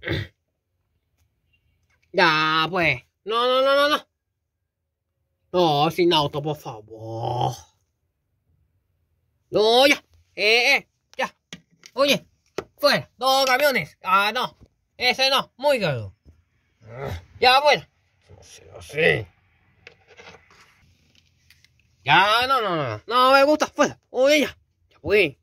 ya, pues. No, no, no, no, no. No, sin auto, por favor. No, ya. Eh, eh, ya. Oye, fuera. Dos camiones. Ah, no. Ese no. Muy caro. Ya, bueno. No sé Ya, no, no, no. No me gusta. Fuera. Oye, ya. Ya, pues.